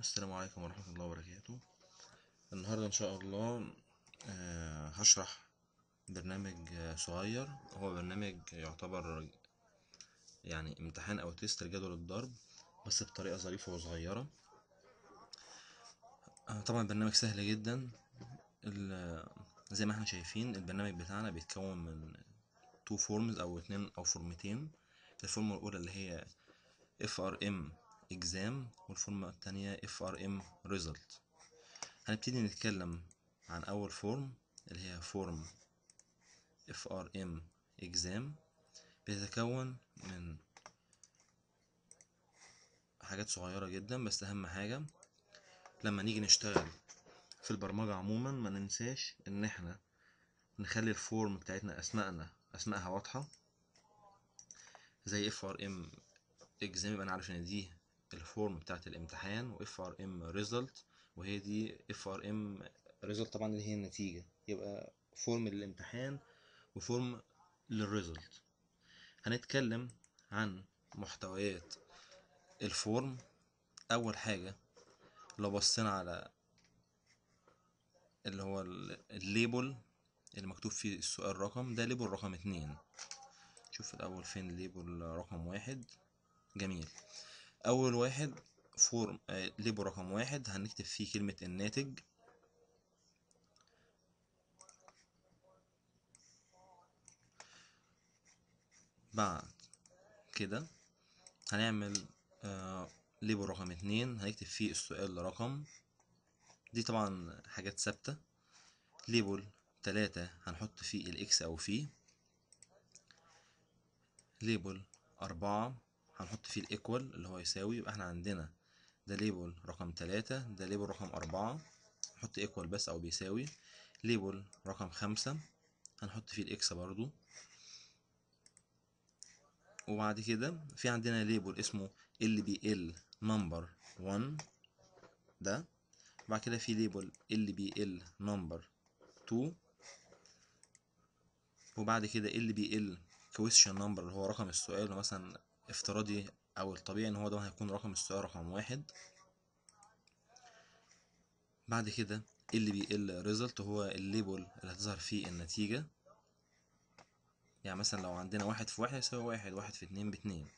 السلام عليكم ورحمة الله وبركاته النهاردة إن شاء الله آه، هشرح برنامج صغير هو برنامج يعتبر يعني امتحان أو تيست لجدول الضرب بس بطريقة ظريفة وصغيرة آه، طبعا البرنامج سهل جدا زي ما احنا شايفين البرنامج بتاعنا بيتكون من تو فورمز أو اتنين أو فورمتين الفورمة الأولى اللي هي FRM exam والفورم التانية frm result هنبتدي نتكلم عن أول فورم اللي هي فورم frm exam بيتكون من حاجات صغيرة جدا بس أهم حاجة لما نيجي نشتغل في البرمجة عموما ما ننساش إن احنا نخلي الفورم بتاعتنا أسمائنا أسمائها واضحة زي frm exam يبقى أنا عارف إن دي الفورم بتاعت الامتحان و FRM result وهي دي FRM result طبعا اللي هي النتيجه يبقى فورم للامتحان وفورم للريزلت هنتكلم عن محتويات الفورم اول حاجه لو بصينا على اللي هو الليبل اللي مكتوب فيه السؤال رقم ده ليبل رقم اتنين شوف الاول فين ليبل رقم واحد جميل اول واحد فورم ليبو آه، رقم واحد هنكتب فيه كلمة الناتج بعد كده هنعمل ليبو آه، رقم اتنين هنكتب فيه السؤال رقم دي طبعا حاجات ثابتة ليبو تلاتة هنحط فيه الاكس او فيه ليبل أربعة هنحط فيه الايكوال اللي هو يساوي يبقى احنا عندنا ده ليبل رقم تلاتة ده ليبل رقم أربعة نحط ايكوال بس أو بيساوي ليبل رقم خمسة هنحط فيه الاكس برضو وبعد كده في عندنا ليبل اسمه ال نمبر 1 ده بعد كده في ليبل ال نمبر 2 وبعد كده ال question number اللي هو رقم السؤال مثلا افتراضي او الطبيعي ان هو ده هيكون رقم السؤال رقم واحد بعد كده اللي بيقل ريزلت هو الليبل اللي هتظهر فيه النتيجة يعني مثلا لو عندنا واحد في واحد يساوي واحد واحد في اتنين باتنين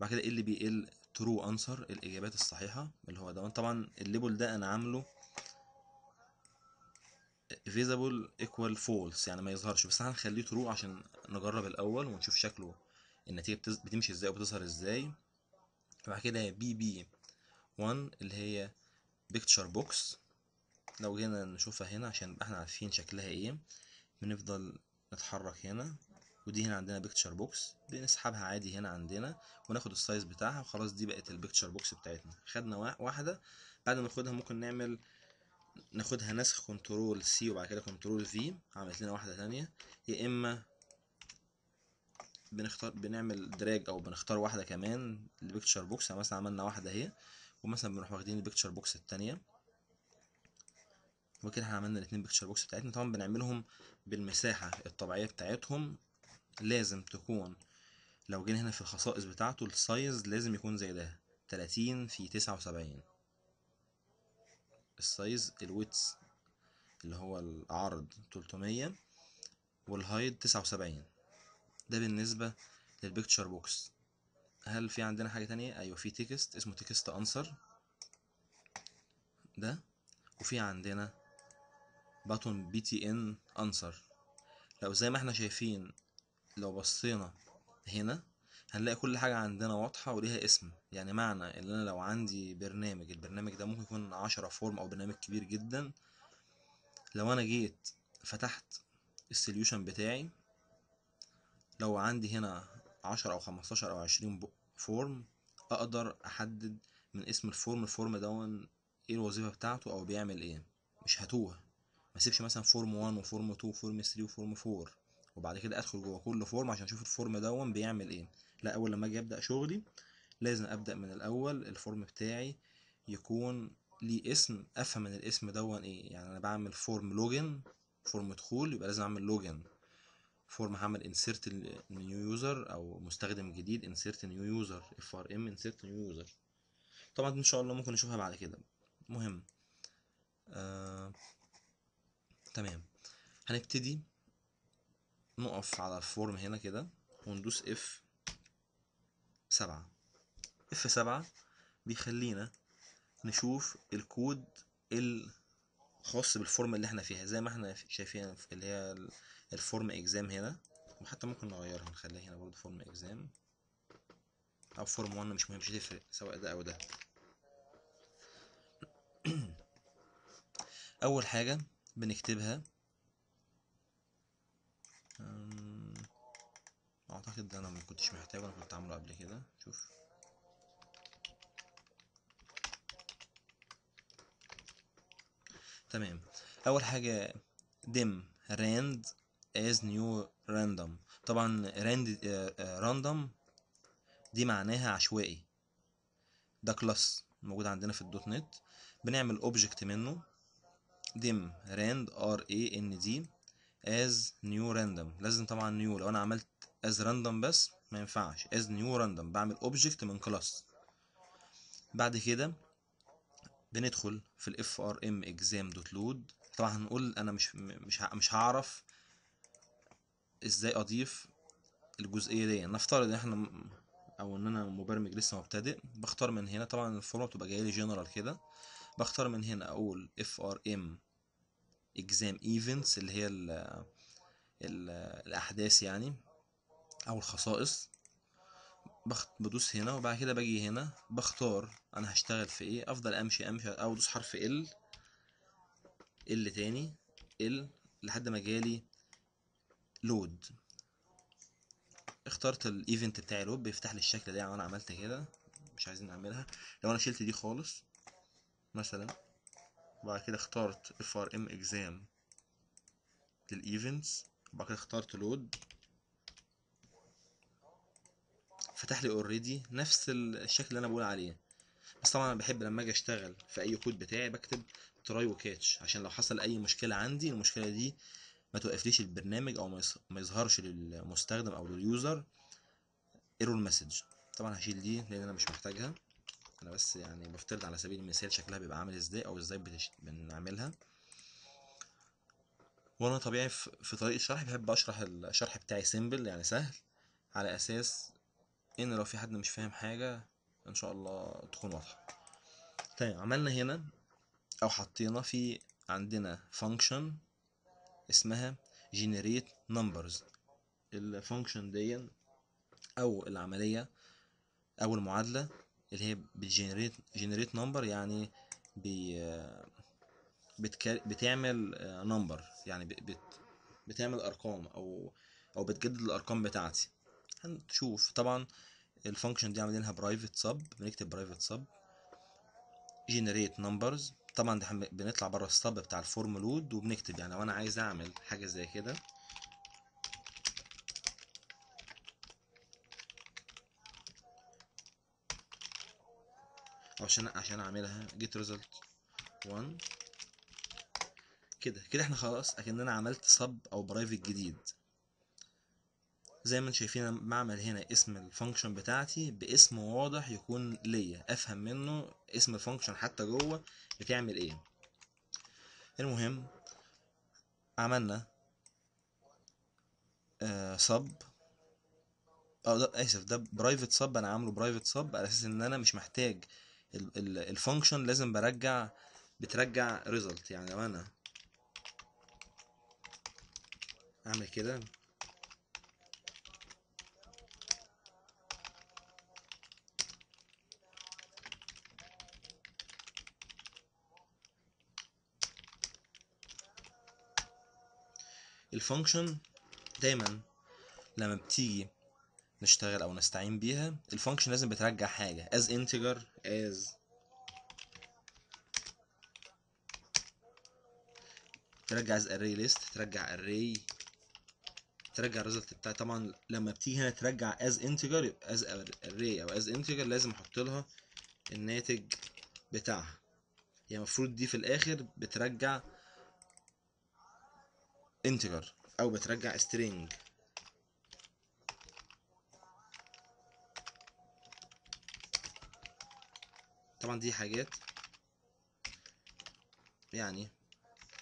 بعد كده اللي بيقل ترو انسر الاجابات الصحيحة اللي هو ده طبعا الليبل ده انا عامله فيزابل ايكوال فولس يعني ما يظهرش بس هنخليه ترو عشان نجرب الاول ونشوف شكله النتيجه بتز... بتمشي ازاي وبتظهر ازاي وبعد كده بي بي 1 اللي هي بيكتشر بوكس لو جينا نشوفها هنا عشان نبقى احنا عارفين شكلها ايه بنفضل نتحرك هنا ودي هنا عندنا بيكتشر بوكس بنسحبها عادي هنا عندنا وناخد السايز بتاعها وخلاص دي بقت البيكتشر بوكس بتاعتنا خدنا واحده بعد ما ناخدها ممكن نعمل ناخدها نسخ كنترول سي وبعد كده كنترول في عملت لنا واحده تانية يا اما بنختار بنعمل دراج او بنختار واحده كمان البيكتشر بوكس يعني مثلا عملنا واحده اهي ومثلا بنروح واخدين البيكتشر بوكس التانية وكده احنا عملنا الاتنين بيكتشر بوكس بتاعتنا طبعا بنعملهم بالمساحه الطبيعيه بتاعتهم لازم تكون لو جينا هنا في الخصائص بتاعته السايز لازم يكون زي ده تلاتين في تسعة وسبعين السايز الويتس اللي هو العرض تلتمية والهايد تسعة وسبعين ده بالنسبة للبيكتشر بوكس هل في عندنا حاجة تانية؟ أيوة في تكست اسمه تكست أنسر ده وفي عندنا باتون بي تي ان أنسر لو زي ما احنا شايفين لو بصينا هنا هنلاقي كل حاجة عندنا واضحة وليها اسم يعني معنى ان انا لو عندي برنامج البرنامج ده ممكن يكون عشرة فورم او برنامج كبير جدا لو انا جيت فتحت السليوشن بتاعي لو عندي هنا عشرة او خمستاشر او عشرين فورم اقدر احدد من اسم الفورم الفورم ده ايه الوظيفه بتاعته او بيعمل ايه مش هتوه ما اسيبش مثلا فورم 1 وفورم 2 وفورم 3 وفورم 4 وبعد كده ادخل جوه كل فورم عشان اشوف الفورم ده بيعمل ايه لا اول لما اجي ابدا شغلي لازم ابدا من الاول الفورم بتاعي يكون ليه اسم افهم من الاسم ده ايه يعني انا بعمل فورم لوجن فورم دخول يبقى لازم اعمل لوجن فورم هعمل insert نيو يوزر او مستخدم جديد insert نيو يوزر اف ار ام user نيو يوزر طبعا ان شاء الله ممكن نشوفها بعد كده مهم آه... تمام هنبتدي نقف على الفورم هنا كده وندوس اف سبعة اف سبعة بيخلينا نشوف الكود الخاص بالفورم اللي احنا فيها زي ما احنا شايفين اللي هي الفورم اكزام هنا وحتى ممكن نغيرها نخليها هنا برضه فورم اكزام او فورم 1 مش مهم مش هتفرق سواء ده او ده اول حاجه بنكتبها أمم، اعتقد ده انا ما كنتش محتاجه انا كنت عامله قبل كده شوف تمام اول حاجه dim راند as new random طبعا راند آه، راندوم آه، دي معناها عشوائي ده كلاس موجود عندنا في الدوت نت بنعمل اوبجكت منه dim rand r a n d as new random لازم طبعا new لو انا عملت as random بس ما ينفعش as new random بعمل object من class بعد كده بندخل في ال frm exam.load طبعا هنقول انا مش مش مش هعرف ازاي اضيف الجزئيه دي نفترض ان احنا او ان انا مبرمج لسه مبتدئ بختار من هنا طبعا الفورمه بتبقى جايه لي جنرال كده بختار من هنا اقول اف ار ام اكزام ايفنتس اللي هي الـ الـ الاحداث يعني او الخصائص بدوس هنا وبعد كده باجي هنا بختار انا هشتغل في ايه افضل امشي امشي او ادوس حرف ال ال تاني ال لحد ما جالي لود اخترت الايفنت بتاعي لود بيفتح لي الشكل ده يعني انا عملت كده مش عايزين نعملها لو انا شلت دي خالص مثلا وبعد كده اخترت اف ار ام اكزام للايفنتس وبعد كده اخترت لود فتح لي اوريدي نفس الشكل اللي انا بقول عليه بس طبعا انا بحب لما اجي اشتغل في اي كود بتاعي بكتب تراي وكاتش عشان لو حصل اي مشكله عندي المشكله دي ما توقفليش البرنامج او ما يظهرش للمستخدم او لليوزر ايرور مسج طبعا هشيل دي لان انا مش محتاجها انا بس يعني بفترض على سبيل المثال شكلها بيبقى عامل ازاي او ازاي بنعملها وانا طبيعي في طريقه الشرح بحب اشرح الشرح بتاعي سيمبل يعني سهل على اساس ان لو في حد مش فاهم حاجه ان شاء الله تكون واضحه طيب عملنا هنا او حطينا في عندنا فانكشن اسمها generate numbers الفانكشن دي او العمليه او المعادله اللي هي بتجنريت جنريت نمبر يعني بي بتعمل نمبر آه، يعني بت... بتعمل ارقام او او بتجدد الارقام بتاعتي هنشوف طبعا الفانكشن دي عاملينها برايفت سب بنكتب برايفت سب جنريت نمبرز طبعا ده بنطلع بره الصب بتاع الفورم لود وبنكتب يعني لو انا عايز اعمل حاجه زي كده عشان عشان اعملها جيت ريزلت 1 كده كده احنا خلاص اكننا عملت صب او برايفت جديد زي ما انتم شايفين انا بعمل هنا اسم الفانكشن بتاعتي باسم واضح يكون ليا افهم منه اسم فانكشن حتى جوه بتعمل ايه المهم عملنا سب اه ده اسف ده برايفت سب انا عامله برايفت سب على اساس ان انا مش محتاج الفانكشن لازم برجع بترجع ريزلت يعني لو انا اعمل كده الفانكشن دايما لما بتيجي نشتغل او نستعين بيها الفانكشن لازم بترجع حاجه as integer as ترجع as array list ترجع array ترجع الريزلت بتاعي طبعا لما بتيجي هنا ترجع as integer يبقى as array او as integer لازم احط لها الناتج بتاعها هي يعني المفروض دي في الاخر بترجع انتجر او بترجع string طبعا دي حاجات يعني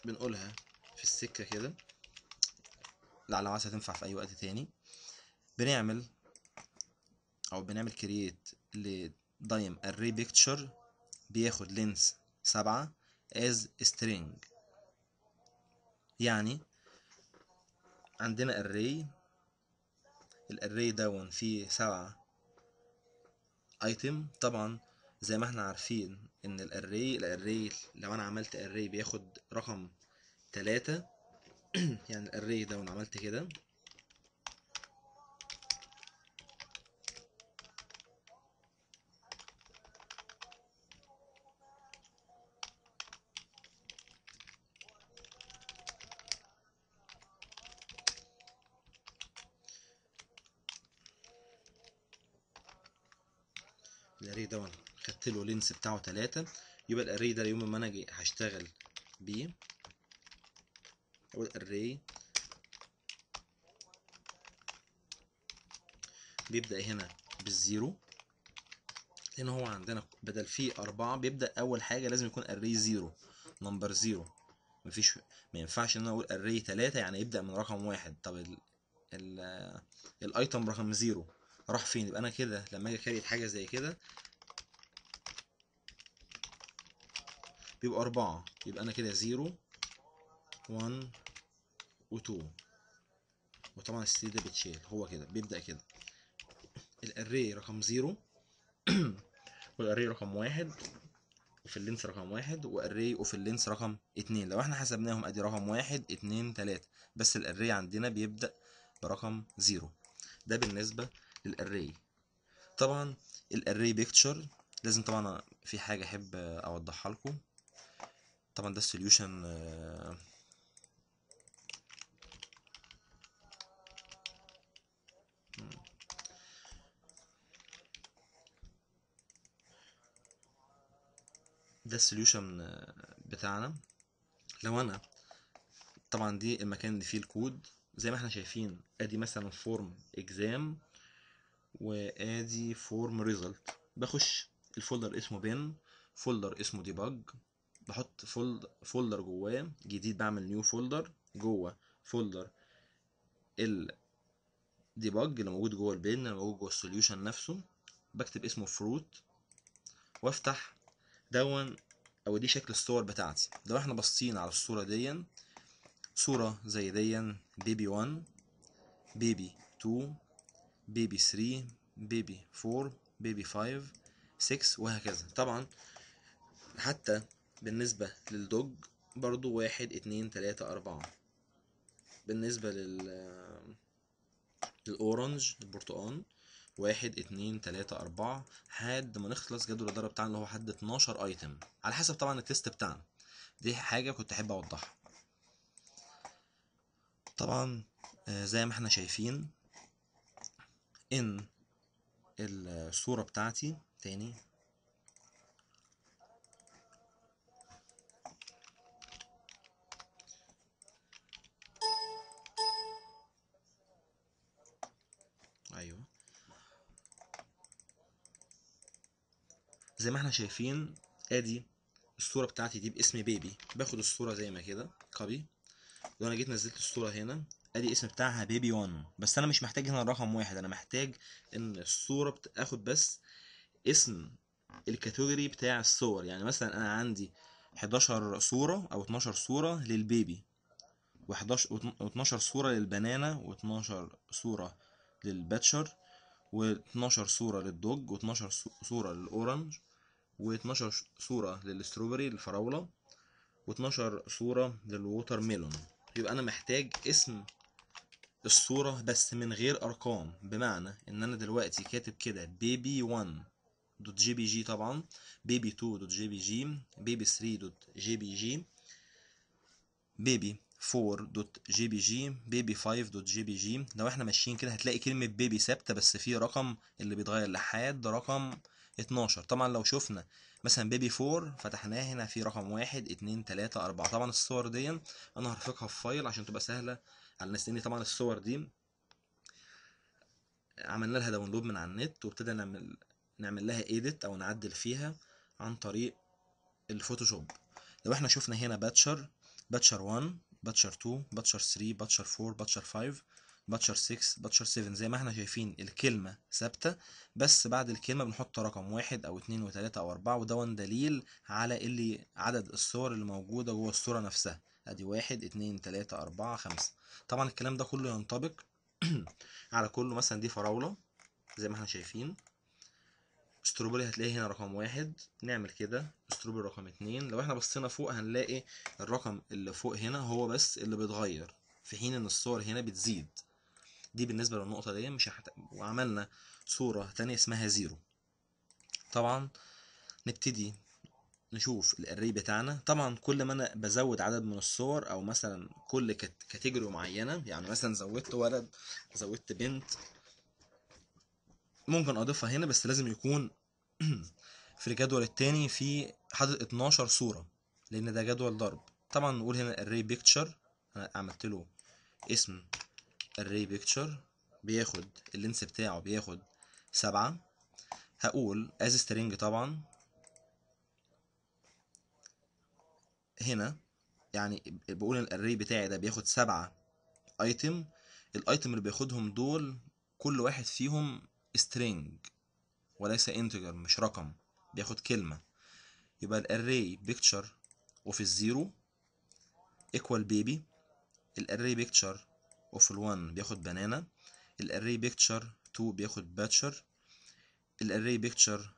بنقولها في السكة كده لعل عايزها تنفع في أي وقت تاني بنعمل أو بنعمل create لدايم array picture بياخد لينس سبعة as string يعني عندنا array الاري دون فيه سبعة ايتم طبعا زي ما احنا عارفين ان الاري الاري لو انا عملت array بياخد رقم تلاتة يعني الاري دون عملت كده دون خدت له لينس بتاعه تلاتة يبقى الاري ده يوم ما انا اجي هشتغل بيه اقول اري بيبدأ هنا بالزيرو لأن هو عندنا بدل فيه أربعة بيبدأ أول حاجة لازم يكون اري زيرو نمبر زيرو مفيش ما ينفعش إن أنا أقول اري تلاتة يعني يبدأ من رقم واحد طب ال الأيتم رقم زيرو راح فين يبقى أنا كده لما أجي أكريت حاجة زي كده بيبقى أربعة يبقى أنا كده زيرو وان وتو وطبعا السي ده بيتشال هو كده بيبدأ كده الأري رقم زيرو والأري رقم واحد وفي اللينس رقم واحد واري وفي اللينس رقم اتنين لو احنا حسبناهم ادي رقم واحد اتنين تلاتة بس الاري عندنا بيبدأ برقم زيرو ده بالنسبة للاري طبعا الاري بيكتشر لازم طبعا في حاجة احب اوضحها لكم طبعا ده السوليوشن آه، ده السوليوشن آه، بتاعنا لو انا طبعا دي المكان اللي فيه الكود زي ما احنا شايفين ادي مثلا فورم اكزام وادي فورم ريزلت بخش الفولدر اسمه بين فولدر اسمه ديباج بحط فولد فولدر جواه جديد بعمل نيو فولدر جوه فولدر ال ديباج اللي موجود جوه البين اللي موجود جوه السوليوشن نفسه بكتب اسمه فروت وافتح دون او دي شكل الصور بتاعتي لو احنا باصين على الصوره دي صوره زي دي بيبي 1 بيبي 2 بيبي 3 بيبي 4 بيبي 5 6 وهكذا طبعا حتى بالنسبة للدوج برضو واحد اتنين تلاتة أربعة بالنسبة لل الأورنج البرتقان واحد اتنين تلاتة أربعة لحد ما نخلص جدول الإدارة بتاعنا اللي هو حد اتناشر أيتم على حسب طبعا التيست بتاعنا دي حاجة كنت أحب أوضحها طبعا آه، زي ما احنا شايفين إن الصورة بتاعتي تاني زي ما احنا شايفين ادي الصورة بتاعتي دي باسم بيبي باخد الصورة زي ما كده كوبي لو انا جيت نزلت الصورة هنا ادي اسم بتاعها بيبي 1 بس انا مش محتاج هنا رقم واحد انا محتاج ان الصورة بتاخد بس اسم الكاتيجوري بتاع الصور يعني مثلا انا عندي 11 صورة او 12 صورة للبيبي و12 صورة للبنانة و12 صورة للباتشر و12 صورة للدوج و12 صورة للأورنج و12 صورة للستروبري الفراولة و12 صورة للووتر ميلون يبقى انا محتاج اسم الصورة بس من غير ارقام بمعنى ان انا دلوقتي كاتب كده بيبي 1.jpg طبعا بيبي 2.jpg دوت جي بي جي بيبي 3 بيبي 4 بيبي 5 لو احنا ماشيين كده هتلاقي كلمة بيبي ثابتة بس في رقم اللي بيتغير لحد رقم 12 طبعا لو شفنا مثلا بيبي 4 فتحناه هنا في رقم 1 2 3 4 طبعا الصور دي انا هرفقها في فايل عشان تبقى سهله على الناس لان طبعا الصور دي عملنا لها داونلود من على النت وابتدينا نعمل نعمل لها ايديت او نعدل فيها عن طريق الفوتوشوب لو احنا شفنا هنا باتشر باتشر 1 باتشر 2 باتشر 3 باتشر 4 باتشر 5 باتشر 6 باتشر 7 زي ما احنا شايفين الكلمة ثابتة بس بعد الكلمة بنحط رقم واحد أو اتنين وتلاتة أو أربعة وده دليل على اللي عدد الصور اللي موجودة جوه الصورة نفسها أدي واحد اتنين تلاتة أربعة خمسة طبعا الكلام ده كله ينطبق على كله مثلا دي فراولة زي ما احنا شايفين استروبولي هتلاقيه هنا رقم واحد نعمل كده استروبولي رقم اتنين لو احنا بصينا فوق هنلاقي الرقم اللي فوق هنا هو بس اللي بيتغير في حين ان الصور هنا بتزيد دي بالنسبه للنقطه دي مش هحت... وعملنا صوره تانية اسمها زيرو طبعا نبتدي نشوف الاري بتاعنا طبعا كل ما انا بزود عدد من الصور او مثلا كل كاتيجوري معينه يعني مثلا زودت ولد زودت بنت ممكن اضيفها هنا بس لازم يكون في الجدول التاني في حدد 12 صوره لان ده جدول ضرب طبعا نقول هنا الاري بيكتشر انا عملت له اسم الري بيكتشر بياخد اللينس بتاعه بياخد سبعة هقول از سترينج طبعا هنا يعني بقول الاري بتاعي ده بياخد سبعة ايتم الايتم اللي بياخدهم دول كل واحد فيهم سترينج وليس انتجر مش رقم بياخد كلمة يبقى الاري بيكتشر وفي الزيرو ايكوال بيبي الاري بيكتشر ال 1 بياخد بنانا الاري بيكتشر 2 بياخد باتشر الاري بيكتشر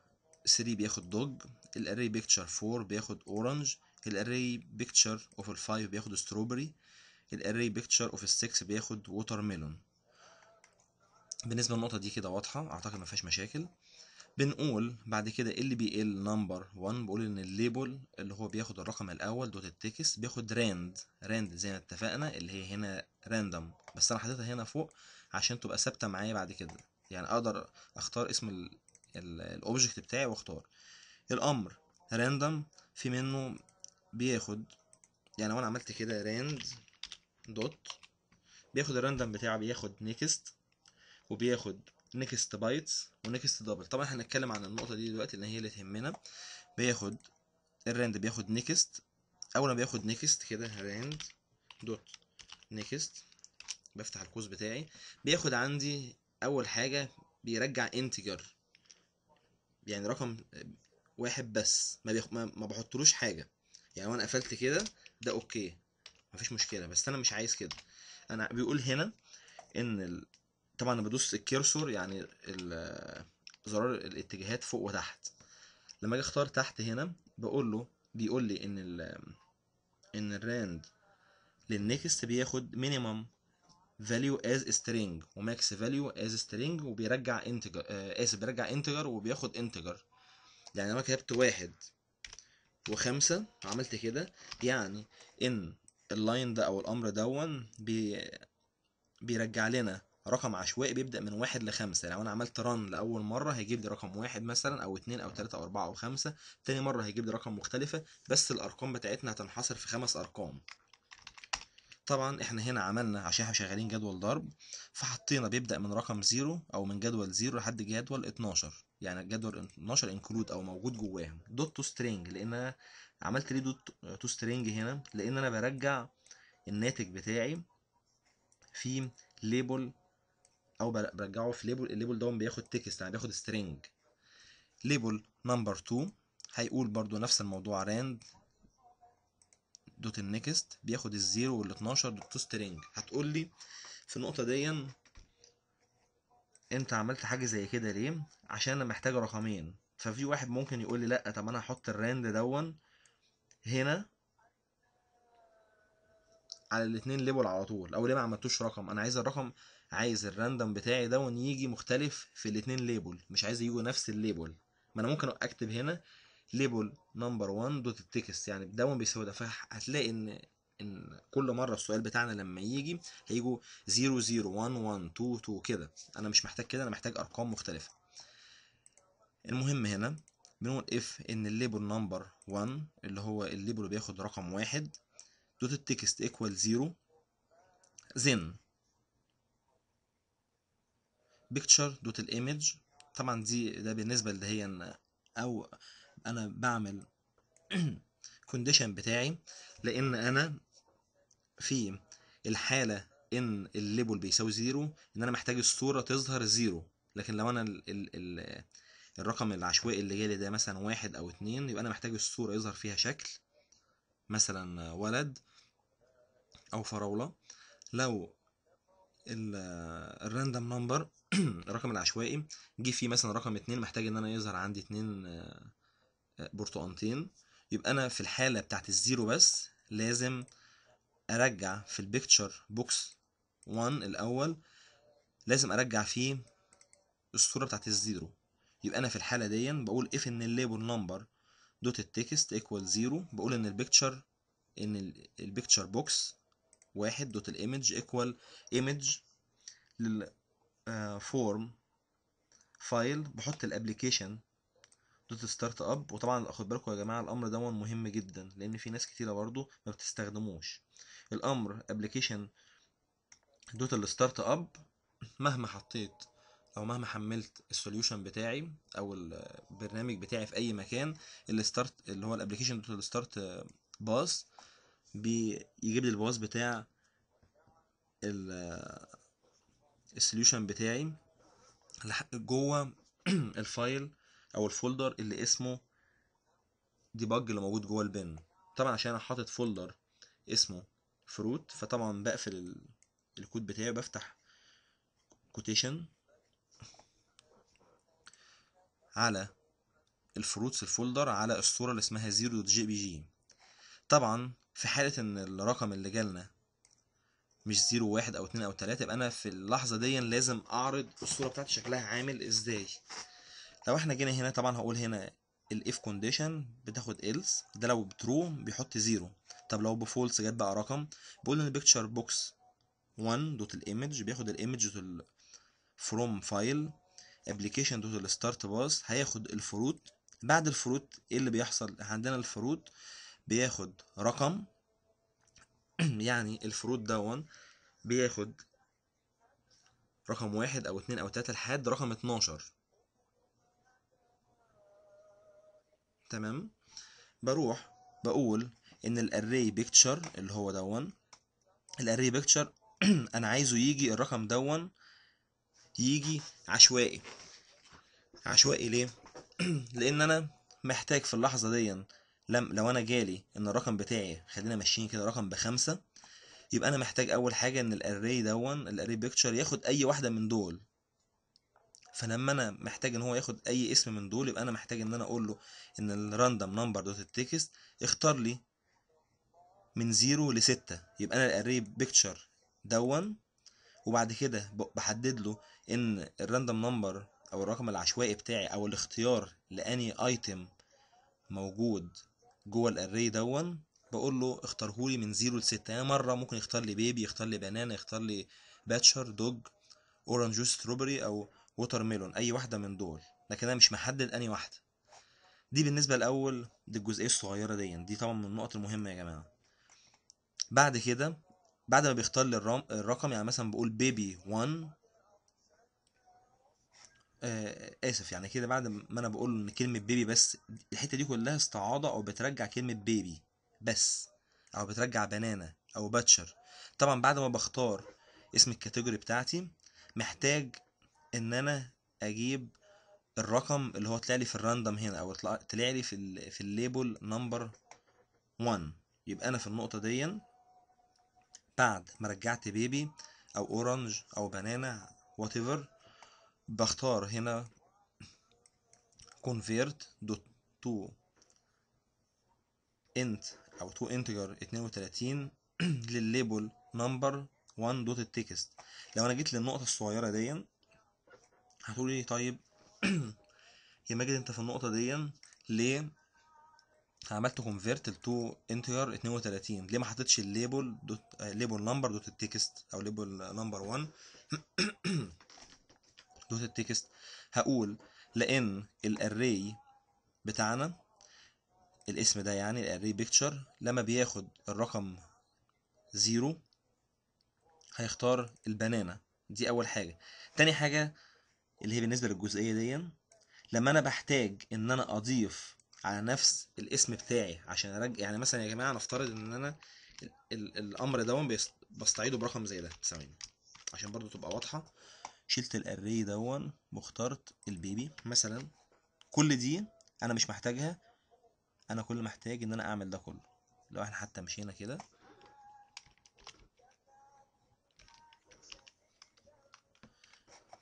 3 بياخد دوج الاري بيكتشر 4 بياخد اورنج الاري بيكتشر اوف ال 5 بياخد ستروبري الاري بيكتشر اوف ال 6 بياخد ووتر ميلون بالنسبه للنقطه دي كده واضحه اعتقد ما فيهاش مشاكل بنقول بعد كده ال بي ال نمبر 1 بقول ان الليبل اللي هو بياخد الرقم الاول دوت التكست بياخد راند راند زي ما اتفقنا اللي هي هنا راندوم بس انا حاططها هنا فوق عشان تبقى ثابته معايا بعد كده يعني اقدر اختار اسم الاوبجكت بتاعي واختار الامر راندوم في منه بياخد يعني لو انا عملت كده راند دوت بياخد الراندوم بتاعه بياخد نيكست وبياخد نيكست بايتس ونيكست دبل طبعا هنتكلم عن النقطه دي دلوقتي لان هي اللي تهمنا بياخد الراند بياخد نيكست اول ما بياخد نيكست كده راند دوت نيكست بفتح القوس بتاعي بياخد عندي اول حاجه بيرجع انتجر يعني رقم واحد بس ما بيخ... ما بحطلوش حاجه يعني وانا قفلت كده ده اوكي مفيش مشكله بس انا مش عايز كده انا بيقول هنا ان ال... طبعا انا بدوس الكيرسور يعني ال... زرار الاتجاهات فوق وتحت لما اجي اختار تحت هنا بقول له بيقول لي ان ال... ان الراند للنكست بياخد مينيمم فاليو از string وماكس فاليو از string وبيرجع انتجر اسف آه، بيرجع انتجر وبياخد انتجر يعني انا كتبت واحد وخمسة عملت كده يعني ان اللاين ده او الامر دون بي بيرجع لنا رقم عشوائي بيبدأ من واحد لخمسة لو أنا عملت ران لأول مرة هيجيب لي رقم واحد مثلا أو اتنين أو تلاتة أو أربعة أو خمسة تاني مرة هيجيب لي رقم مختلفة بس الأرقام بتاعتنا هتنحصر في خمس أرقام طبعا احنا هنا عملنا عشان احنا شغالين جدول ضرب فحطينا بيبدأ من رقم زيرو او من جدول زيرو لحد جدول 12 يعني جدول 12 انكلود او موجود جواه دوت تو سترينج لان انا عملت ليه دوت تو سترينج هنا لان انا برجع الناتج بتاعي في ليبل او برجعه في ليبل الليبل ده بياخد تكست يعني بياخد سترينج ليبل نمبر 2 هيقول برضو نفس الموضوع راند دوت النكست بياخد الزيرو وال 12 دوت سترينج هتقول لي في النقطه دي انت عملت حاجه زي كده ليه عشان انا محتاج رقمين ففي واحد ممكن يقول لي لا طب انا هحط الراند دون هنا على الاثنين ليبل على طول او ليه ما عملتوش رقم انا عايز الرقم عايز الراندوم بتاعي دون يجي مختلف في الاثنين ليبل مش عايز يجوا نفس الليبل ما انا ممكن اكتب هنا ليبل نمبر 1 دوت التكست يعني دوت بيساوي ده فهتلاقي ان ان كل مره السؤال بتاعنا لما يجي هيجوا 0 0 1 1 2 2 كده انا مش محتاج كده انا محتاج ارقام مختلفه المهم هنا بنقول اف ان الليبل نمبر 1 اللي هو الليبل بياخد رقم واحد دوت التكست ايكوال 0 زين بيكتشر دوت الايمج طبعا دي ده بالنسبه لده هي او انا بعمل كونديشن بتاعي لان انا في الحاله ان الليبل بيساوي زيرو ان انا محتاج الصوره تظهر زيرو لكن لو انا الـ الـ الـ الرقم العشوائي اللي جالي ده مثلا واحد او اتنين يبقى انا محتاج الصوره يظهر فيها شكل مثلا ولد او فراوله لو الراندوم نمبر الرقم العشوائي جه فيه مثلا رقم اتنين محتاج ان انا يظهر عندي اتنين برتقانتين يبقى انا في الحاله بتاعت الزيرو بس لازم ارجع في البيكتشر بوكس 1 الاول لازم ارجع فيه الصوره بتاعت الزيرو يبقى انا في الحاله دي بقول اف ان الليبل نمبر دوت التكست ايكوال زيرو بقول ان البيكتشر ان البيكتشر بوكس واحد دوت الايمج ايكوال ايمج للفورم فايل بحط الابلكيشن دوت ستارت اب وطبعا خد بالكم يا جماعه الامر ده مهم جدا لان في ناس كتيره برضو ما بتستخدموش الامر ابلكيشن دوت الستارت اب مهما حطيت او مهما حملت السوليوشن بتاعي او البرنامج بتاعي في اي مكان الستارت اللي هو الابلكيشن دوت الستارت باس بيجيب لي الباص بتاع السوليوشن بتاعي جوه الفايل او الفولدر اللي اسمه ديباج اللي موجود جوه البن طبعا عشان انا حاطط فولدر اسمه فروت فطبعا بقفل الكود بتاعي بفتح كوتيشن على الفروتس الفولدر على الصورة اللي اسمها جي طبعا في حالة ان الرقم اللي جالنا مش زيرو واحد او اتنين او تلاتة يبقى انا في اللحظة دي لازم اعرض الصورة بتاعتي شكلها عامل ازاي لو احنا جينا هنا طبعا هقول هنا الاف كونديشن بتاخد ايلس ده لو بترو بيحط زيرو طب لو بفولس جت بقى رقم بقول ان البيكتشر بوكس 1 دوت الايمج بياخد الايمج دوت فروم فايل ابلكيشن دوت الستارت باس هياخد الفروت بعد الفروت ايه اللي بيحصل عندنا الفروت بياخد رقم يعني الفروت ده 1 بياخد رقم واحد او اتنين او تلاتة لحد رقم اتناشر تمام بروح بقول ان الاري بيكتشر اللي هو دون الاري بيكتشر انا عايزه يجي الرقم دون يجي عشوائي عشوائي ليه لان انا محتاج في اللحظه دي لو انا جالي ان الرقم بتاعي خلينا ماشيين كده رقم بخمسة يبقى انا محتاج اول حاجه ان الاري دون الاري بيكتشر ياخد اي واحده من دول فلما انا محتاج ان هو ياخد اي اسم من دول يبقى انا محتاج ان انا اقول له ان الراندوم نمبر دوت التكست اختار لي من 0 ل 6 يبقى انا الاري بيكتشر دون وبعد كده بحدد له ان الراندوم نمبر او الرقم العشوائي بتاعي او الاختيار لاني ايتم موجود جوه الاري دون بقول له اختاره لي من 0 ل 6 يعني مره ممكن يختار لي بيبي يختار لي بنانا يختار لي باتشر دوج اورنج جوس ستروبري او ووتر ميلون اي واحده من دول لكن انا مش محدد اني واحده دي بالنسبه الاول دي الجزئيه الصغيره دي دي طبعا من النقط المهمه يا جماعه بعد كده بعد ما بيختار لي الرقم يعني مثلا بقول بيبي 1 آه، اسف يعني كده بعد ما انا بقول ان كلمه بيبي بس الحته دي كلها استعاضه او بترجع كلمه بيبي بس او بترجع بنانا او باتشر طبعا بعد ما بختار اسم الكاتيجوري بتاعتي محتاج ان انا اجيب الرقم اللي هو طلع لي في الراندوم هنا او طلع لي في في الليبل نمبر 1 يبقى انا في النقطه دي بعد ما رجعت بيبي او اورنج او بنانا وات ايفر بختار هنا convert دوت تو انت او تو انتجر 32 للليبل نمبر 1 دوت التكست لو انا جيت للنقطه الصغيره دي هتقولي إيه، طيب يا ماجد انت في النقطه دي ليه عملت كونفيرت ل 2 انتجر 32 ليه ما حطيتش الليبل دوت الليبل نمبر دوت التكست او ليبل نمبر 1 دوت التكست هقول لان الاري بتاعنا الاسم ده يعني الاري بيكتشر لما بياخد الرقم زيرو هيختار البنانة دي أول حاجة تاني حاجة اللي هي بالنسبه للجزئيه دي لما انا بحتاج ان انا اضيف على نفس الاسم بتاعي عشان ارجع يعني مثلا يا جماعه نفترض ان انا ال الامر دون بستعيده برقم زي ده ثواني عشان برضو تبقى واضحه شلت الاري دون واخترت البيبي مثلا كل دي انا مش محتاجها انا كل محتاج ان انا اعمل ده كله لو احنا حتى مشينا كده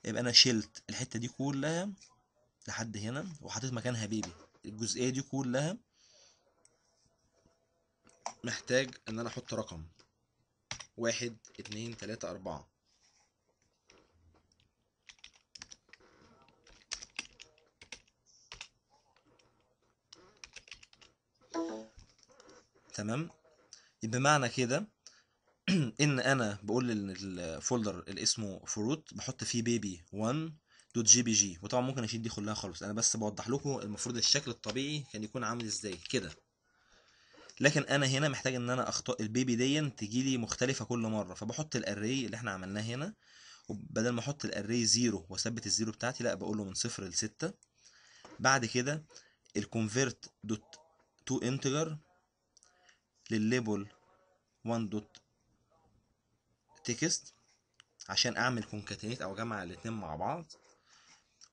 يبقى انا شلت الحته دي كلها لحد هنا وحطيت مكانها بيبي الجزئيه دي كلها محتاج ان انا احط رقم واحد اتنين تلاتة اربعة تمام يبقى معنى كده ان انا بقول للفولدر اللي اسمه فروت بحط فيه بيبي 1 دوت جي بي جي وطبعا ممكن اشيل دي كلها خالص انا بس بوضح لكم المفروض الشكل الطبيعي كان يكون عامل ازاي كده لكن انا هنا محتاج ان انا اخطئ البيبي دي تجي لي مختلفه كل مره فبحط الاري اللي احنا عملناه هنا وبدل ما احط الاري زيرو واثبت الزيرو بتاعتي لا بقول له من صفر لستة بعد كده الكونفيرت دوت تو انتجر للليبل 1 دوت تكست عشان اعمل كونكاتينيت او اجمع الاتنين مع بعض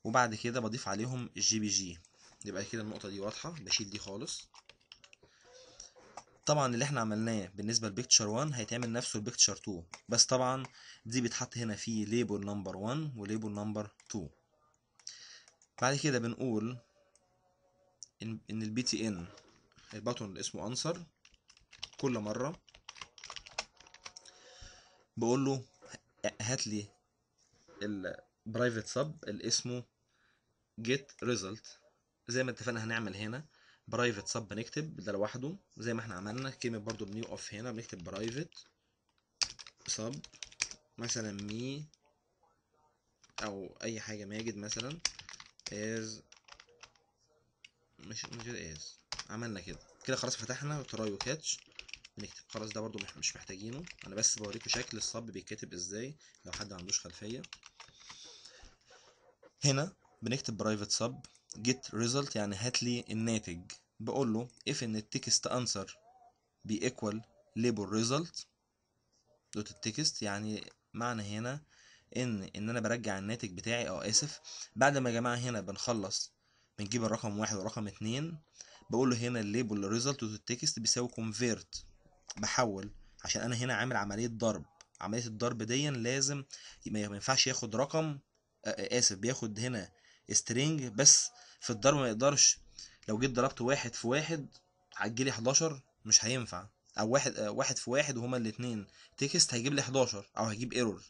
وبعد كده بضيف عليهم الجي بي جي يبقى كده النقطة دي واضحة بشيل دي خالص طبعا اللي احنا عملناه بالنسبة لبيكتشر 1 هيتعمل نفسه لبيكتشر 2 بس طبعا دي بيتحط هنا في ليبل نمبر 1 وليبل نمبر 2 بعد كده بنقول ان البي تي ان الباتون اللي اسمه انسر كل مرة بقول له هات لي البرايفت سب اللي اسمه جيت ريزلت زي ما اتفقنا هنعمل هنا برايفت سب نكتب ده لوحده زي ما احنا عملنا كلمه برضو بنيو اوف هنا بنكتب برايفت سب مثلا مي او اي حاجه ماجد مثلا از مش مش از عملنا كده كده خلاص فتحنا تراي وكاتش نكتب خلاص ده برضو مش محتاجينه انا بس بوريكم شكل الصب بيتكتب ازاي لو حد عندوش خلفيه هنا بنكتب برايفت سب جيت ريزلت يعني هات لي الناتج بقول له اف ان التكست انسر بي ايكوال ليبل ريزلت دوت التكست يعني معنى هنا ان ان انا برجع الناتج بتاعي او اسف بعد ما يا جماعه هنا بنخلص بنجيب الرقم واحد ورقم اتنين بقول له هنا الليبل ريزلت دوت التكست بيساوي كونفيرت بحول عشان انا هنا عامل عمليه ضرب عمليه الضرب دي لازم ما ينفعش ياخد رقم آه، آه، اسف بياخد هنا سترينج بس في الضرب ما يقدرش لو جيت ضربت واحد في واحد هتجيلي 11 مش هينفع او واحد آه، واحد في واحد وهما الاثنين تكست هيجيب لي 11 او هيجيب ايرور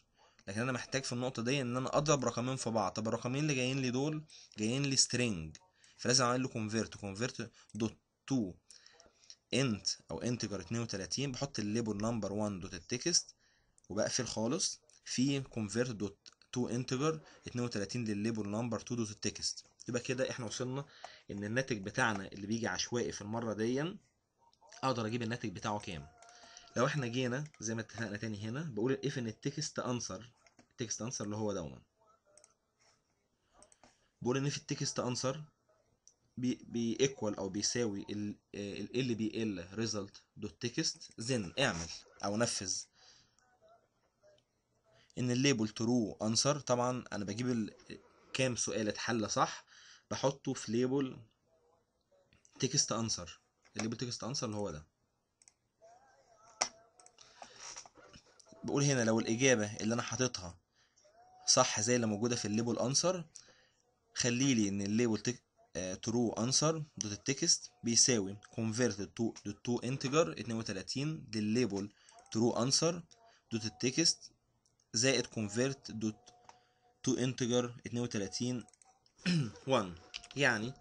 لكن انا محتاج في النقطه دي ان انا اضرب رقمين في بعض طب الرقمين اللي جايين لي دول جايين لي سترينج فلازم اعمل له كونفيرت كونفيرت دوت 2 انت او انتجر 32 بحط الليبل نمبر 1 دوت التكست وبقفل خالص في كونفيرت دوت تو انتجر 32 للليبل نمبر 2 دوت التكست يبقى كده احنا وصلنا ان الناتج بتاعنا اللي بيجي عشوائي في المره دي اقدر اجيب الناتج بتاعه كام لو احنا جينا زي ما اتفقنا تاني هنا بقول الاف ان التكست انسر التكست انسر اللي هو دوما بقول ان في التكست انسر بيكوال او بيساوي ال ال بي ال ريزلت دوت تكست then اعمل او نفذ ان الليبل ترو انسر طبعا انا بجيب كام سؤال اتحل صح بحطه في ليبل تكست انسر الليبل تكست انسر اللي هو ده بقول هنا لو الاجابه اللي انا حاططها صح زي اللي موجوده في الليبل انسر خليلي ان الليبل تك... ترو انسر دوت التكست بيساوي convert to دوت تو integer 32 للليبل ترو انسر دوت التكست زائد convert دوت to integer 32 1 يعني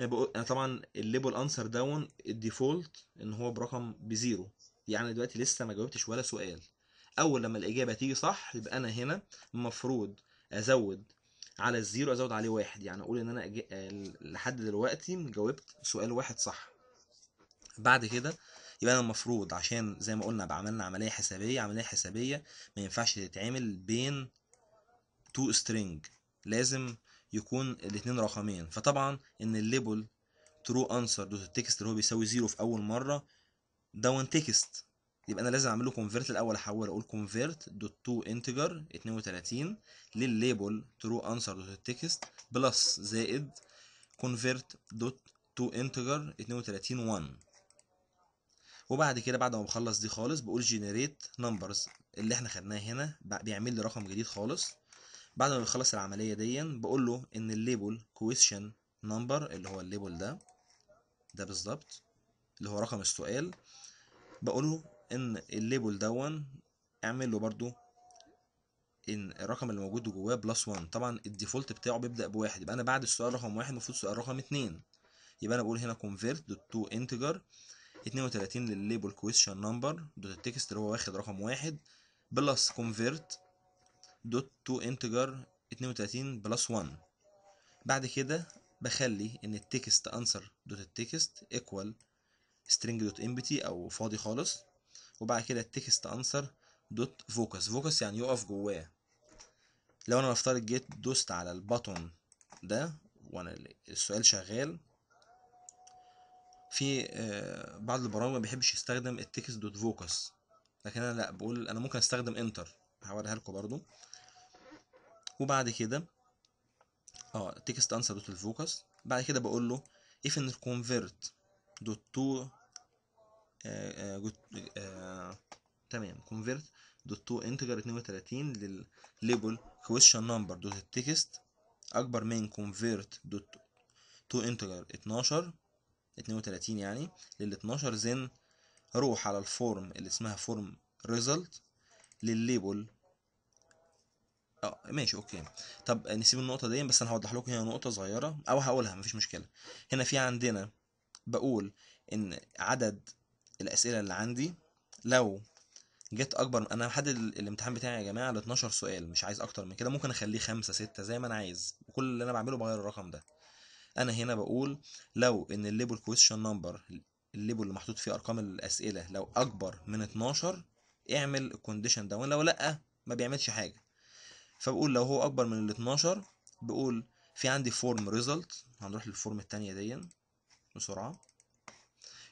انا طبعا الليبل انسر داون الديفولت ان هو برقم بزيرو يعني دلوقتي لسه ما جاوبتش ولا سؤال اول لما الاجابه تيجي صح يبقى انا هنا المفروض ازود على الزيرو ازود عليه واحد يعني اقول ان انا آه، لحد دلوقتي جاوبت سؤال واحد صح بعد كده يبقى انا المفروض عشان زي ما قلنا عملنا عمليه حسابيه عمليه حسابيه ما ينفعش تتعمل بين تو سترينج لازم يكون الاثنين رقمين فطبعا ان الليبل ترو انسر دوت التكست اللي هو بيساوي زيرو في اول مره ده وان تكست يبقى انا لازم اعمل له كونفيرت الاول احول اقول كونفيرت دوت تو انتجر 32 للليبل ترو انسر دوت تكست بلس زائد كونفيرت دوت تو انتجر 32 1 وبعد كده بعد ما بخلص دي خالص بقول جنريت نمبرز اللي احنا خدناه هنا بيعمل لي رقم جديد خالص بعد ما بخلص العمليه دي بقول له ان الليبل كويشن نمبر اللي هو الليبل ده ده بالظبط اللي هو رقم السؤال بقول له ان الليبل دون اعمل له برضو ان الرقم اللي موجود جواه بلس 1 طبعا الديفولت بتاعه بيبدا بواحد يبقى انا بعد السؤال رقم واحد المفروض سؤال رقم اتنين يبقى انا بقول هنا convert to integer 32 للليبل question number دوت التكست اللي هو واخد رقم واحد بلس convert دوت to integer 32 بلس 1 بعد كده بخلي ان التكست انسر دوت التكست ايكوال string دوت empty او فاضي خالص وبعد كده التكست انسر دوت فوكس فوكس يعني يقف جواه لو انا بفترض جيت دوست على البطن ده وانا السؤال شغال في آه، بعض البرامج ما بيحبش يستخدم التكست دوت فوكس لكن انا لا بقول انا ممكن استخدم انتر هوريها لكم برضو وبعد كده اه تكست انسر دوت الفوكس بعد كده بقول له if in convert دوت تو تمام convert دوت تو انتجر 32 label question number دوت التكست اكبر من convert دوت تو انتجر 12 32 يعني لل 12 زن روح على الفورم اللي اسمها فورم ريزلت للليبل اه ماشي اوكي طب نسيب النقطه دي بس انا هوضح لكم هي نقطه صغيره او هقولها مفيش مشكله هنا في عندنا بقول ان عدد الاسئله اللي عندي لو جت اكبر انا لحد الامتحان بتاعي يا جماعه ال 12 سؤال مش عايز اكتر من كده ممكن اخليه خمسة ستة زي ما انا عايز وكل اللي انا بعمله بغير الرقم ده انا هنا بقول لو ان الليبل كويشن نمبر الليبل اللي محطوط فيه ارقام الاسئله لو اكبر من 12 اعمل الكونديشن ده ولو لا ما بيعملش حاجه فبقول لو هو اكبر من ال 12 بقول في عندي فورم ريزلت هنروح للفورم التانية دي بسرعه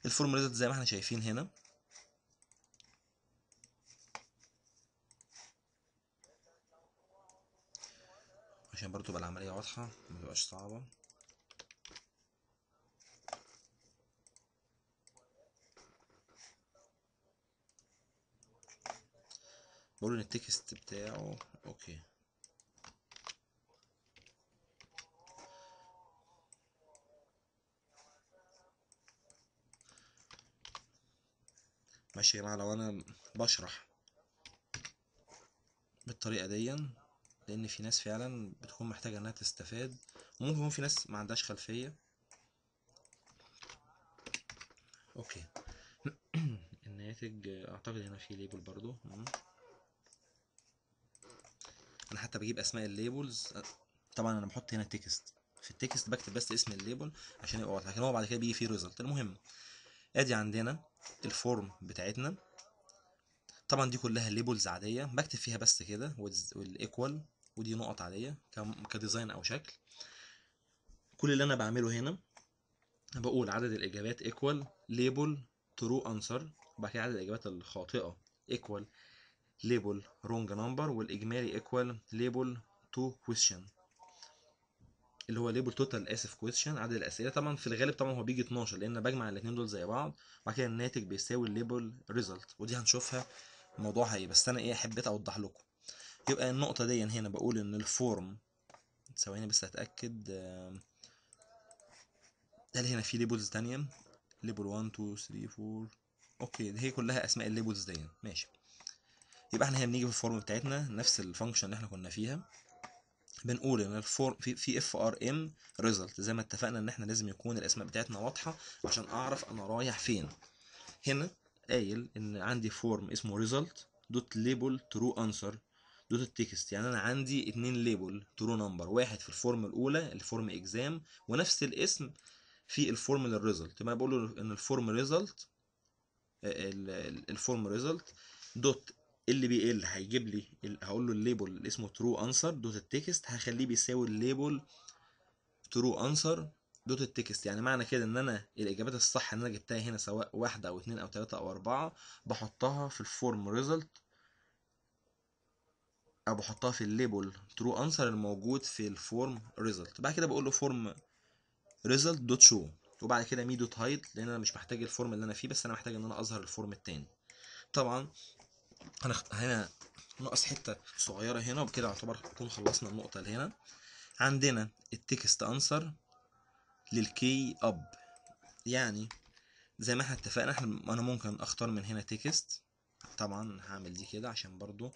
الفورم ريزلت زي ما احنا شايفين هنا عشان برضو تبقى العملية واضحة متبقاش صعبة بقول ان التكست بتاعه اوكي ماشي يا جماعة لو انا بشرح بالطريقة دي لان في ناس فعلا بتكون محتاجه انها تستفاد وممكن يكون في ناس ما عندهاش خلفيه اوكي الناتج اعتقد هنا في ليبل برضو انا حتى بجيب اسماء الليبلز طبعا انا بحط هنا تكست في التكست بكتب بس اسم الليبل عشان يبقى واضح لكن هو بعد كده بيجي فيه ريزلت المهم ادي عندنا الفورم بتاعتنا طبعا دي كلها ليبلز عاديه بكتب فيها بس كده والايكوال ودي نقط عادية كديزاين أو شكل كل اللي أنا بعمله هنا بقول عدد الإجابات equal label true answer وبعد كده عدد الإجابات الخاطئة equal label wrong number والإجمالي equal label to question اللي هو ليبل توتال اسف كويشن عدد الاسئله طبعا في الغالب طبعا هو بيجي 12 لان بجمع الاثنين دول زي بعض وبعد كده الناتج بيساوي الليبل ريزلت ودي هنشوفها موضوعها ايه بس انا ايه حبيت اوضح لكم يبقى النقطة دي هنا بقول ان الفورم ثواني بس هتأكد آه، هل هنا في ليبلز تانية ليبل 1 2 3 4 اوكي هي كلها اسماء الليبلز دي ماشي يبقى احنا هنا بنيجي في الفورم بتاعتنا نفس الفانكشن اللي احنا كنا فيها بنقول ان الفورم في في اف ار ام ريزلت زي ما اتفقنا ان احنا لازم يكون الاسماء بتاعتنا واضحه عشان اعرف انا رايح فين هنا قايل ان عندي فورم اسمه ريزلت دوت ليبل ترو انسر دوت التكست يعني انا عندي اتنين ليبل ترو نمبر واحد في الفورم الاولى الفورم اكزام ونفس الاسم في الفورم للريزلت يبقى انا بقول له ان الفورم ريزلت الفورم ريزلت دوت ال بي ال هيجيب لي هقول له الليبل اللي اسمه ترو انسر دوت التكست هخليه بيساوي الليبل ترو انسر دوت التكست يعني معنى كده ان انا الاجابات الصح اللي انا جبتها هنا سواء واحده او اتنين او تلاته او اربعه بحطها في الفورم ريزلت او بحطها في الليبل ترو انسر الموجود في الفورم ريزلت بعد كده بقول له فورم ريزلت دوت شو وبعد كده مي دوت هايد لان انا مش محتاج الفورم اللي انا فيه بس انا محتاج ان انا اظهر الفورم التاني طبعا انا هنا ناقص حته صغيره هنا وبكده يعتبر نكون خلصنا النقطه اللي هنا عندنا التكست انسر للكي اب يعني زي ما احنا اتفقنا احنا انا ممكن اختار من هنا تكست طبعا هعمل دي كده عشان برضو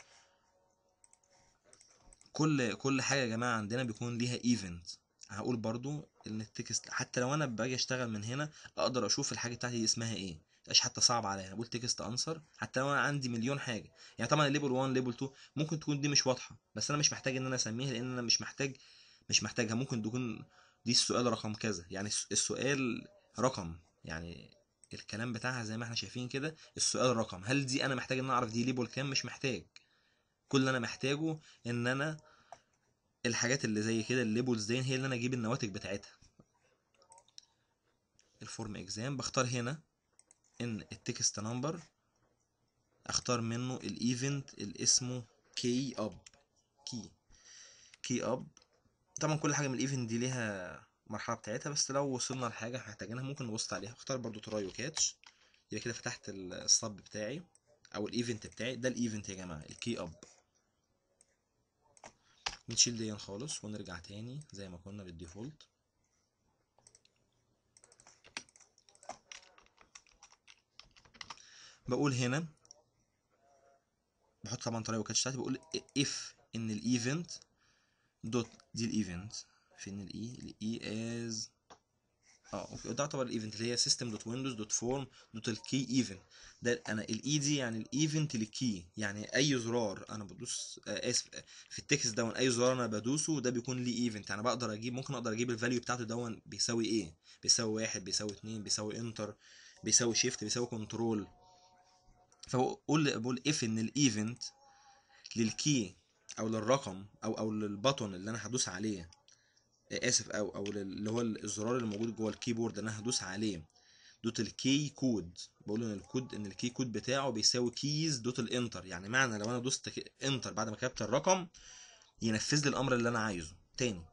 كل كل حاجه يا جماعه عندنا بيكون ليها ايفنت هقول برضو ان التكست حتى لو انا باجي اشتغل من هنا اقدر اشوف الحاجه بتاعتي دي اسمها ايه مش حتى صعب عليا انا بقول تكست انسر حتى لو انا عندي مليون حاجه يعني طبعا الليبل 1 ليبل 2 ممكن تكون دي مش واضحه بس انا مش محتاج ان انا اسميها لان انا مش محتاج مش محتاجها ممكن تكون دي السؤال رقم كذا يعني السؤال رقم يعني الكلام بتاعها زي ما احنا شايفين كده السؤال رقم هل دي انا محتاج ان اعرف دي ليبل كام مش محتاج كل اللي انا محتاجه ان انا الحاجات اللي زي كده الليبلز دي هي اللي انا اجيب النواتج بتاعتها الفورم اكزام بختار هنا ان التكست نمبر اختار منه الايفنت اللي اسمه كي اب كي كي اب طبعا كل حاجه من الايفنت دي ليها مرحلة بتاعتها بس لو وصلنا لحاجه محتاجينها ممكن نبص عليها اختار برضو تراي وكاتش يبقى كده فتحت الصب بتاعي او الايفنت بتاعي ده الايفنت يا جماعه الكي اب نشيل دي خالص ونرجع تاني زي ما كنا بالديفولت بقول هنا بحط طبعا طريقه وكاتش بتاعتي بقول if ان الايفنت دوت e، دي الايفنت فين e الاي الاي از اه اوكي ده يعتبر الايفنت اللي هي سيستم دوت ويندوز دوت فورم دوت الكي ايفنت ده انا الاي دي e يعني الايفنت للكي يعني اي زرار انا بدوس آه، اسف آه، في التكست دون اي زرار انا بدوسه ده بيكون ليه ايفنت يعني انا بقدر اجيب ممكن اقدر اجيب الفاليو بتاعته دون بيساوي ايه بيساوي واحد بيساوي اتنين بيساوي انتر بيساوي شيفت بيساوي كنترول فقول بقول اف ان الايفنت للكي او للرقم او او للبطن اللي انا هدوس عليه اسف او او اللي هو الزرار اللي موجود جوه الكيبورد انا هدوس عليه دوت الكي كود بقول ان الكود ان الكي كود بتاعه بيساوي كيز دوت الانتر يعني معنى لو انا دوست انتر بعد ما كتبت الرقم ينفذ لي الامر اللي انا عايزه تاني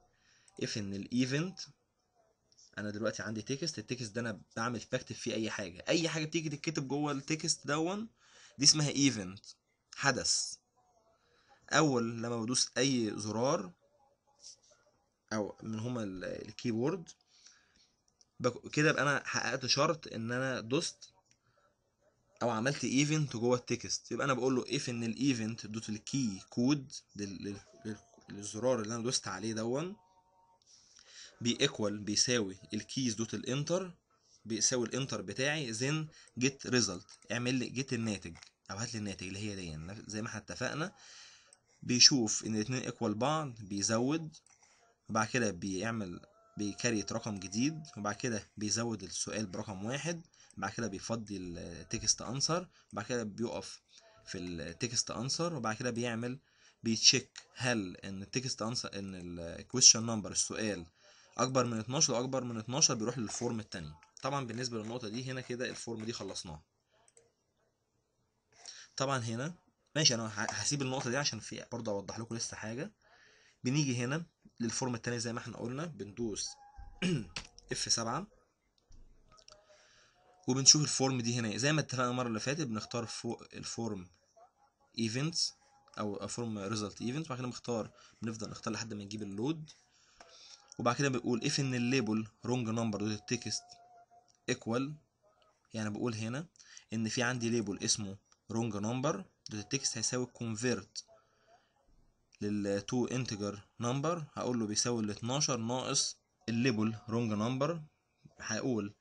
اف ان الايفنت انا دلوقتي عندي تكست التكست ده انا بعمل بكتب فيه اي حاجه اي حاجه بتيجي تتكتب جوه التكست دون دي اسمها ايفنت حدث اول لما بدوس اي زرار او من هما الكيبورد كده يبقى انا حققت شرط ان انا دوست او عملت ايفنت جوه التكست يبقى انا بقول له اف ان الايفنت دوت الكي كود للزرار اللي انا دوست عليه دون بيكوال بيساوي الكيز دوت الانتر بيساوي الانتر بتاعي زين جيت ريزلت اعمل لي جيت الناتج او هات لي الناتج اللي هي دي يعني زي ما احنا اتفقنا بيشوف ان الاتنين ايكوال بعض بيزود وبعد كده بيعمل بيكريت رقم جديد وبعد كده بيزود السؤال برقم واحد بعد كده بيفضي التكست انسر بعد كده بيقف في التكست انسر وبعد كده بيعمل بيتشيك هل ان التكست انسر ان الكويشن نمبر السؤال اكبر من 12 لو اكبر من 12 بيروح للفورم التاني طبعا بالنسبه للنقطه دي هنا كده الفورم دي خلصناها طبعا هنا ماشي انا هسيب النقطه دي عشان في برضه اوضح لكم لسه حاجه بنيجي هنا للفورم التانية زي ما احنا قلنا بندوس اف 7 وبنشوف الفورم دي هنا إيه. زي ما اتفقنا المرة اللي فاتت بنختار فوق الفورم ايفنتس او فورم ريزلت ايفنت وبعد كده بنختار بنفضل نختار لحد ما نجيب اللود وبعد كده بنقول اف ان الليبل رونج نمبر دوت تكست ايكوال يعني بقول هنا ان في عندي ليبل اسمه رونج نمبر دوت تكست هيساوي convert لل 2 انتجر نمبر هقول له بيساوي ال 12 ناقص الليبل رونج نمبر هقول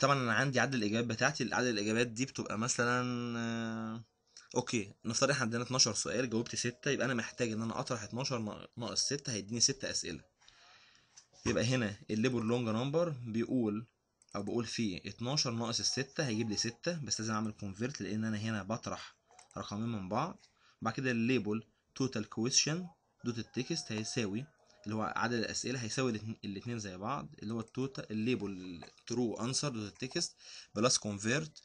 طبعا انا عندي عدد الاجابات بتاعتي عدد الاجابات دي بتبقى مثلا آه، اوكي نفترض احنا عندنا 12 سؤال جاوبت 6 يبقى انا محتاج ان انا اطرح 12 ناقص 6 هيديني 6 اسئله يبقى هنا الليبر لونج نمبر بيقول او بقول فيه 12 ناقص ال 6 هيجيب لي 6 بس لازم اعمل كونفيرت لان انا هنا بطرح رقمين من بعض بعد كده الليبل total question دوت التكست هيساوي اللي هو عدد الاسئله هيساوي الاثنين زي بعض اللي هو التوتال الليبل ترو انسر دوت التكست بلس كونفيرت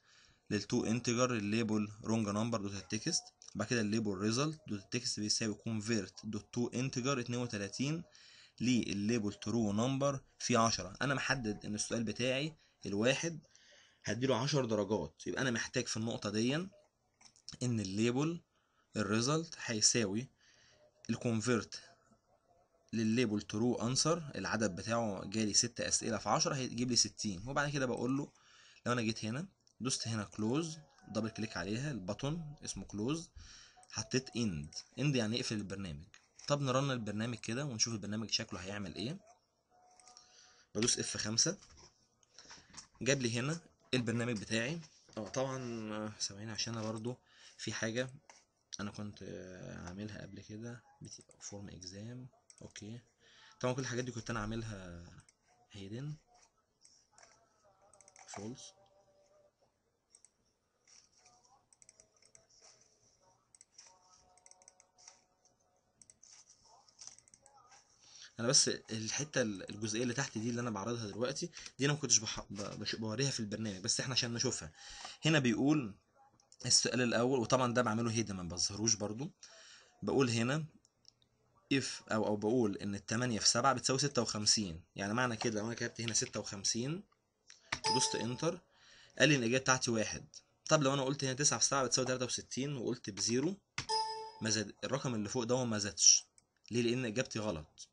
للتو انتجر الليبل رونج نمبر دوت التكست بعد كده الليبل ريزلت دوت التكست بيساوي كونفيرت دوت تو انتجر 32 للليبل ترو نمبر في 10 انا محدد ان السؤال بتاعي الواحد هديله 10 درجات يبقى انا محتاج في النقطه دي ان الليبل الريزلت هيساوي الكونفيرت للليبل ترو انسر العدد بتاعه جالي 6 اسئله في 10 هيجيب لي 60 وبعد كده بقول له لو انا جيت هنا دوست هنا كلوز دبل كليك عليها البتون اسمه كلوز حطيت اند اند يعني اقفل البرنامج طب نرن البرنامج كده ونشوف البرنامج شكله هيعمل ايه بدوس اف 5 جاب لي هنا البرنامج بتاعي اه طبعا سامعيني آه، عشان انا برضو في حاجه انا كنت آه، عاملها قبل كده فورم اكزام اوكي طبعا كل الحاجات دي كنت انا عاملها هيدن فولس انا بس الحته الجزئيه اللي تحت دي اللي انا بعرضها دلوقتي دي انا ما كنتش بوريها في البرنامج بس احنا عشان نشوفها هنا بيقول السؤال الاول وطبعا ده بعمله هيدا ما بظهروش برضو بقول هنا اف او او بقول ان التمانية في سبعة بتساوي ستة وخمسين يعني معنى كده لو انا كتبت هنا ستة وخمسين دوست انتر قال لي الاجابه بتاعتي واحد طب لو انا قلت هنا تسعة في سبعة بتساوي تلاتة وستين وقلت بزيرو ما زاد الرقم اللي فوق ده ما زادش ليه لان اجابتي غلط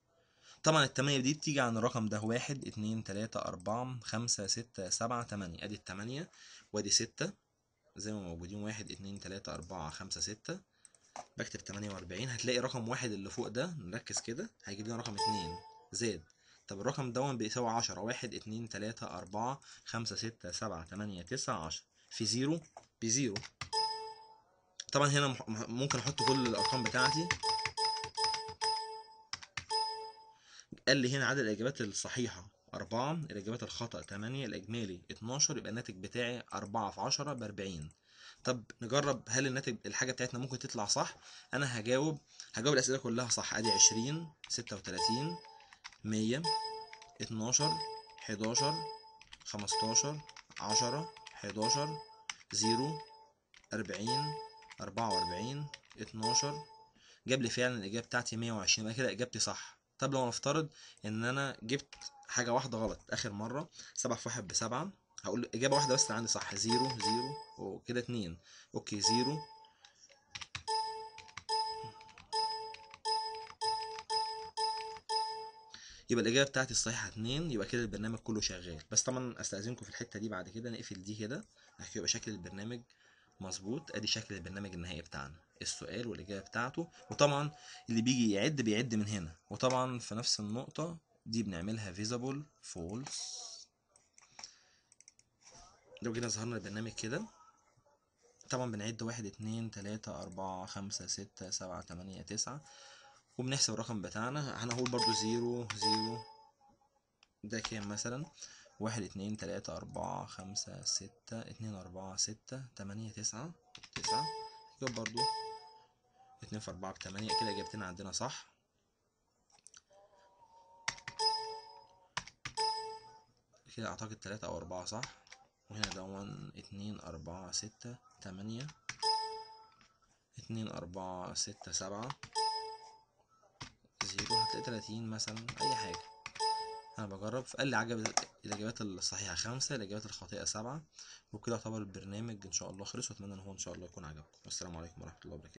طبعا التمانية دي بتيجي عن الرقم ده واحد اتنين تلاتة أربعة خمسة ستة سبعة تمانية ادي التمانية وادي ستة زي ما موجودين واحد اتنين تلاتة أربعة خمسة ستة بكتب تمانية وأربعين هتلاقي رقم واحد اللي فوق ده نركز كده هيجيب لنا رقم اتنين زاد طب الرقم دون بيساوي عشرة واحد اتنين تلاتة أربعة خمسة ستة سبعة تمانية تسعة عشرة في زيرو بزيرو طبعا هنا ممكن أحط كل الأرقام بتاعتي قال لي هنا عدد الإجابات الصحيحة 4 الإجابات الخطأ 8 الإجمالي 12 يبقى الناتج بتاعي 4 في 10 ب 40 طب نجرب هل الناتج الحاجة بتاعتنا ممكن تطلع صح أنا هجاوب هجاوب الأسئلة كلها صح أدي 20 36 100 12 11 15 10 11 0 40 44 12 جاب لي فعلا الإجابة بتاعتي 120 يبقى كده إجابتي صح طب لو نفترض ان انا جبت حاجه واحده غلط اخر مره سبعة في واحد بسبعة هقول اجابه واحده بس عندي صح زيرو زيرو وكده اتنين اوكي زيرو يبقى الاجابه بتاعتي الصحيحه اتنين يبقى كده البرنامج كله شغال بس طبعا استاذنكم في الحته دي بعد كده نقفل دي كده يبقى شكل البرنامج مظبوط ادي شكل البرنامج النهائي بتاعنا السؤال والاجابه بتاعته وطبعا اللي بيجي يعد بيعد من هنا وطبعا في نفس النقطه دي بنعملها فيزابل فولس لو جينا ظهرنا البرنامج كده طبعا بنعد واحد اتنين تلاتة أربعة خمسة ستة سبعة تمانية تسعة وبنحسب الرقم بتاعنا هنقول برضو زيرو زيرو ده كام مثلا واحد اتنين تلاتة أربعة خمسة ستة اتنين أربعة ستة تمانية تسعة تسعة يبقى برضو اتنين في أربعة بتمانية كده إجابتنا عندنا صح كده أعتقد تلاتة أو أربعة صح وهنا وان اتنين أربعة ستة تمانية اتنين أربعة ستة سبعة زيرو هتلاقي تلاتين مثلا أي حاجة انا بجرب فقال لي عجب الاجابات الصحيحه خمسة الاجابات الخاطئه سبعة وكده يعتبر البرنامج ان شاء الله خلص واتمنى ان هو ان شاء الله يكون عجبكم والسلام عليكم ورحمه الله وبركاته